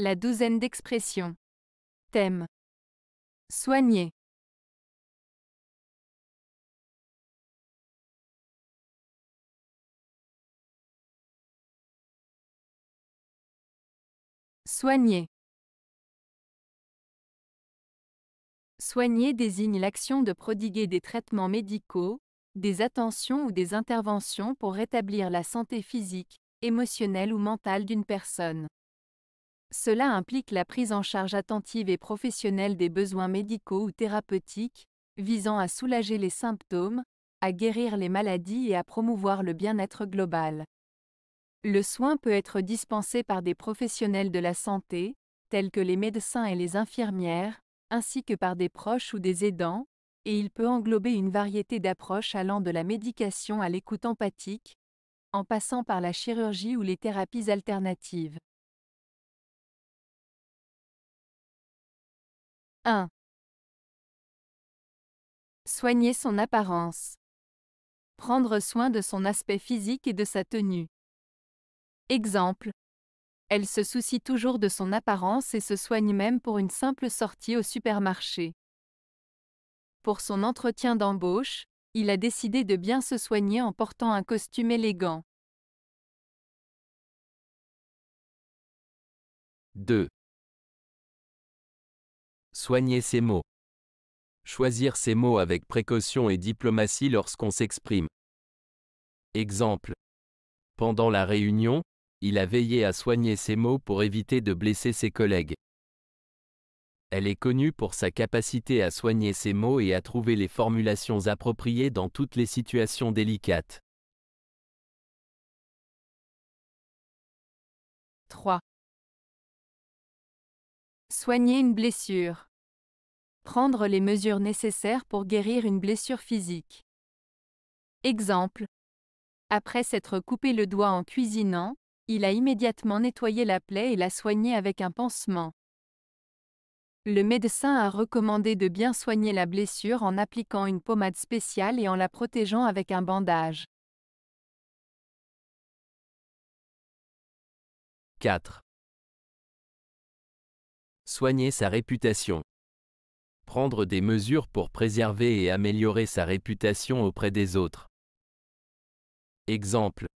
La douzaine d'expressions. Thème. Soigner. Soigner. Soigner désigne l'action de prodiguer des traitements médicaux, des attentions ou des interventions pour rétablir la santé physique, émotionnelle ou mentale d'une personne. Cela implique la prise en charge attentive et professionnelle des besoins médicaux ou thérapeutiques, visant à soulager les symptômes, à guérir les maladies et à promouvoir le bien-être global. Le soin peut être dispensé par des professionnels de la santé, tels que les médecins et les infirmières, ainsi que par des proches ou des aidants, et il peut englober une variété d'approches allant de la médication à l'écoute empathique, en passant par la chirurgie ou les thérapies alternatives. 1. Soigner son apparence. Prendre soin de son aspect physique et de sa tenue. Exemple. Elle se soucie toujours de son apparence et se soigne même pour une simple sortie au supermarché. Pour son entretien d'embauche, il a décidé de bien se soigner en portant un costume élégant. 2. Soigner ses mots. Choisir ses mots avec précaution et diplomatie lorsqu'on s'exprime. Exemple. Pendant la réunion, il a veillé à soigner ses mots pour éviter de blesser ses collègues. Elle est connue pour sa capacité à soigner ses mots et à trouver les formulations appropriées dans toutes les situations délicates. 3. Soigner une blessure. Prendre les mesures nécessaires pour guérir une blessure physique. Exemple. Après s'être coupé le doigt en cuisinant, il a immédiatement nettoyé la plaie et l'a soignée avec un pansement. Le médecin a recommandé de bien soigner la blessure en appliquant une pommade spéciale et en la protégeant avec un bandage. 4. Soigner sa réputation prendre des mesures pour préserver et améliorer sa réputation auprès des autres. Exemple.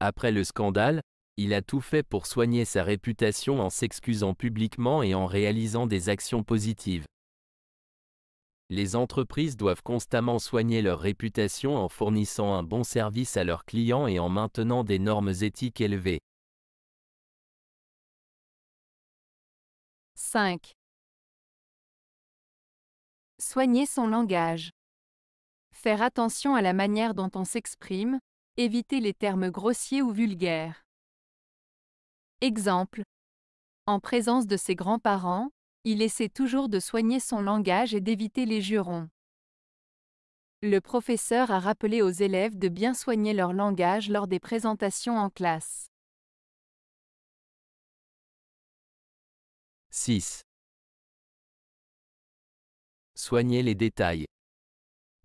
Après le scandale, il a tout fait pour soigner sa réputation en s'excusant publiquement et en réalisant des actions positives. Les entreprises doivent constamment soigner leur réputation en fournissant un bon service à leurs clients et en maintenant des normes éthiques élevées. 5. Soigner son langage. Faire attention à la manière dont on s'exprime, éviter les termes grossiers ou vulgaires. Exemple. En présence de ses grands-parents, il essaie toujours de soigner son langage et d'éviter les jurons. Le professeur a rappelé aux élèves de bien soigner leur langage lors des présentations en classe. 6. Soigner les détails.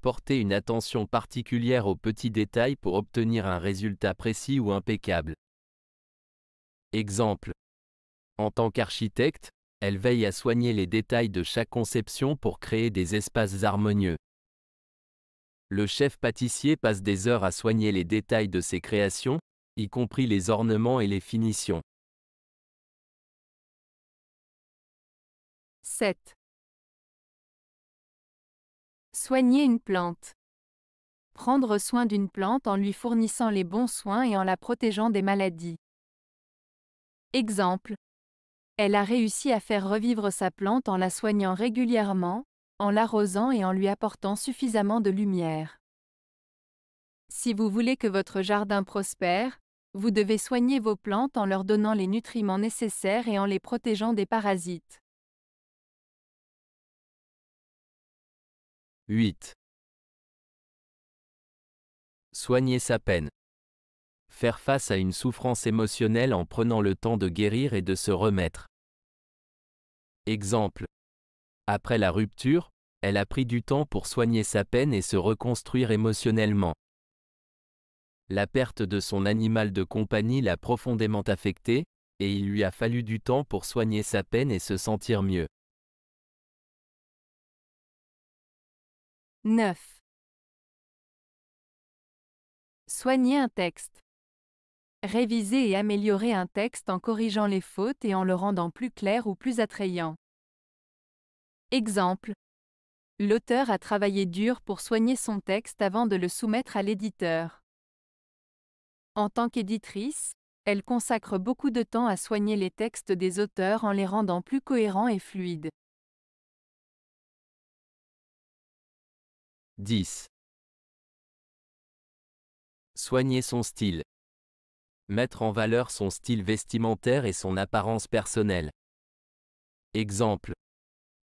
Portez une attention particulière aux petits détails pour obtenir un résultat précis ou impeccable. Exemple. En tant qu'architecte, elle veille à soigner les détails de chaque conception pour créer des espaces harmonieux. Le chef pâtissier passe des heures à soigner les détails de ses créations, y compris les ornements et les finitions. 7. Soigner une plante. Prendre soin d'une plante en lui fournissant les bons soins et en la protégeant des maladies. Exemple. Elle a réussi à faire revivre sa plante en la soignant régulièrement, en l'arrosant et en lui apportant suffisamment de lumière. Si vous voulez que votre jardin prospère, vous devez soigner vos plantes en leur donnant les nutriments nécessaires et en les protégeant des parasites. 8. Soigner sa peine. Faire face à une souffrance émotionnelle en prenant le temps de guérir et de se remettre. Exemple. Après la rupture, elle a pris du temps pour soigner sa peine et se reconstruire émotionnellement. La perte de son animal de compagnie l'a profondément affectée, et il lui a fallu du temps pour soigner sa peine et se sentir mieux. 9. Soigner un texte. Réviser et améliorer un texte en corrigeant les fautes et en le rendant plus clair ou plus attrayant. Exemple. L'auteur a travaillé dur pour soigner son texte avant de le soumettre à l'éditeur. En tant qu'éditrice, elle consacre beaucoup de temps à soigner les textes des auteurs en les rendant plus cohérents et fluides. 10. Soigner son style. Mettre en valeur son style vestimentaire et son apparence personnelle. Exemple.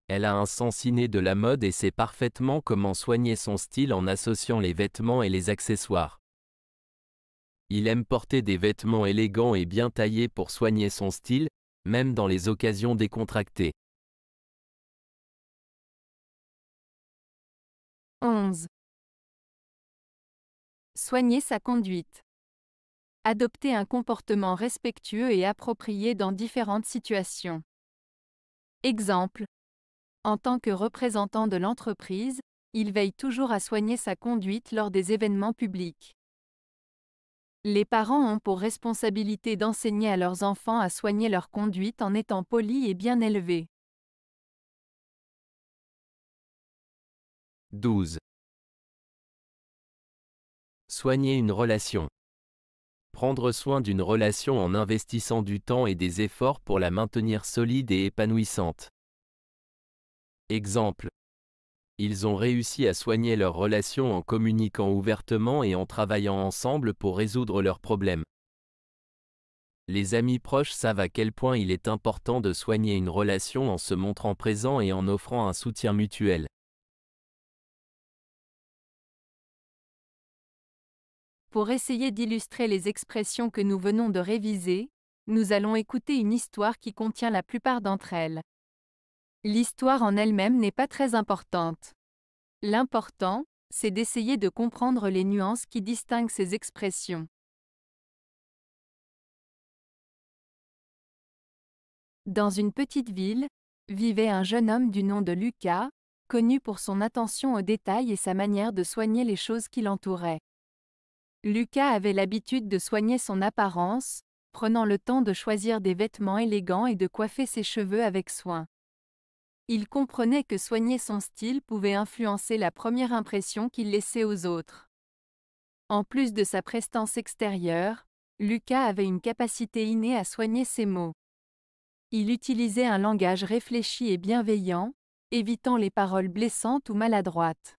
Elle a un sens inné de la mode et sait parfaitement comment soigner son style en associant les vêtements et les accessoires. Il aime porter des vêtements élégants et bien taillés pour soigner son style, même dans les occasions décontractées. 11. Soigner sa conduite. Adopter un comportement respectueux et approprié dans différentes situations. Exemple. En tant que représentant de l'entreprise, il veille toujours à soigner sa conduite lors des événements publics. Les parents ont pour responsabilité d'enseigner à leurs enfants à soigner leur conduite en étant polis et bien élevés. 12. Soigner une relation. Prendre soin d'une relation en investissant du temps et des efforts pour la maintenir solide et épanouissante. Exemple. Ils ont réussi à soigner leur relation en communiquant ouvertement et en travaillant ensemble pour résoudre leurs problèmes. Les amis proches savent à quel point il est important de soigner une relation en se montrant présent et en offrant un soutien mutuel. Pour essayer d'illustrer les expressions que nous venons de réviser, nous allons écouter une histoire qui contient la plupart d'entre elles. L'histoire en elle-même n'est pas très importante. L'important, c'est d'essayer de comprendre les nuances qui distinguent ces expressions. Dans une petite ville, vivait un jeune homme du nom de Lucas, connu pour son attention aux détails et sa manière de soigner les choses qui l'entouraient. Lucas avait l'habitude de soigner son apparence, prenant le temps de choisir des vêtements élégants et de coiffer ses cheveux avec soin. Il comprenait que soigner son style pouvait influencer la première impression qu'il laissait aux autres. En plus de sa prestance extérieure, Lucas avait une capacité innée à soigner ses mots. Il utilisait un langage réfléchi et bienveillant, évitant les paroles blessantes ou maladroites.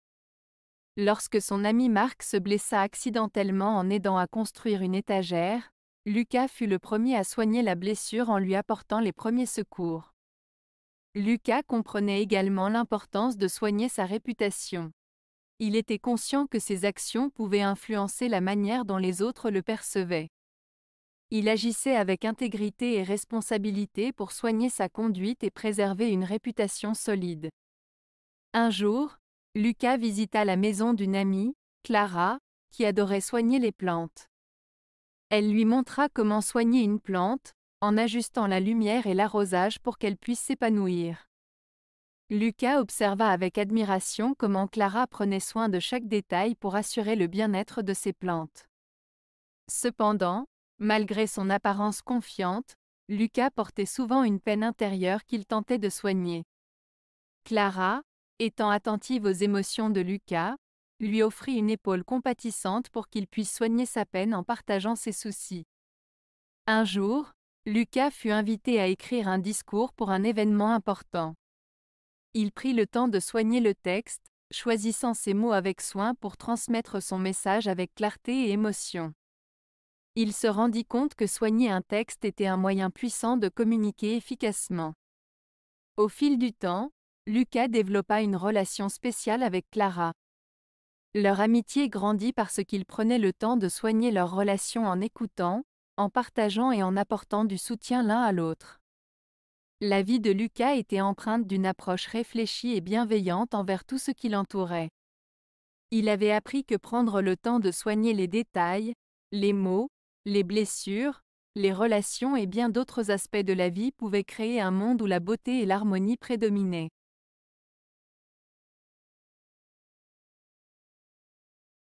Lorsque son ami Marc se blessa accidentellement en aidant à construire une étagère, Lucas fut le premier à soigner la blessure en lui apportant les premiers secours. Lucas comprenait également l'importance de soigner sa réputation. Il était conscient que ses actions pouvaient influencer la manière dont les autres le percevaient. Il agissait avec intégrité et responsabilité pour soigner sa conduite et préserver une réputation solide. Un jour, Lucas visita la maison d'une amie, Clara, qui adorait soigner les plantes. Elle lui montra comment soigner une plante, en ajustant la lumière et l'arrosage pour qu'elle puisse s'épanouir. Lucas observa avec admiration comment Clara prenait soin de chaque détail pour assurer le bien-être de ses plantes. Cependant, malgré son apparence confiante, Lucas portait souvent une peine intérieure qu'il tentait de soigner. Clara, étant attentive aux émotions de Lucas, lui offrit une épaule compatissante pour qu'il puisse soigner sa peine en partageant ses soucis. Un jour, Lucas fut invité à écrire un discours pour un événement important. Il prit le temps de soigner le texte, choisissant ses mots avec soin pour transmettre son message avec clarté et émotion. Il se rendit compte que soigner un texte était un moyen puissant de communiquer efficacement. Au fil du temps, Lucas développa une relation spéciale avec Clara. Leur amitié grandit parce qu'ils prenaient le temps de soigner leur relation en écoutant, en partageant et en apportant du soutien l'un à l'autre. La vie de Lucas était empreinte d'une approche réfléchie et bienveillante envers tout ce qui l'entourait. Il avait appris que prendre le temps de soigner les détails, les mots, les blessures, les relations et bien d'autres aspects de la vie pouvaient créer un monde où la beauté et l'harmonie prédominaient.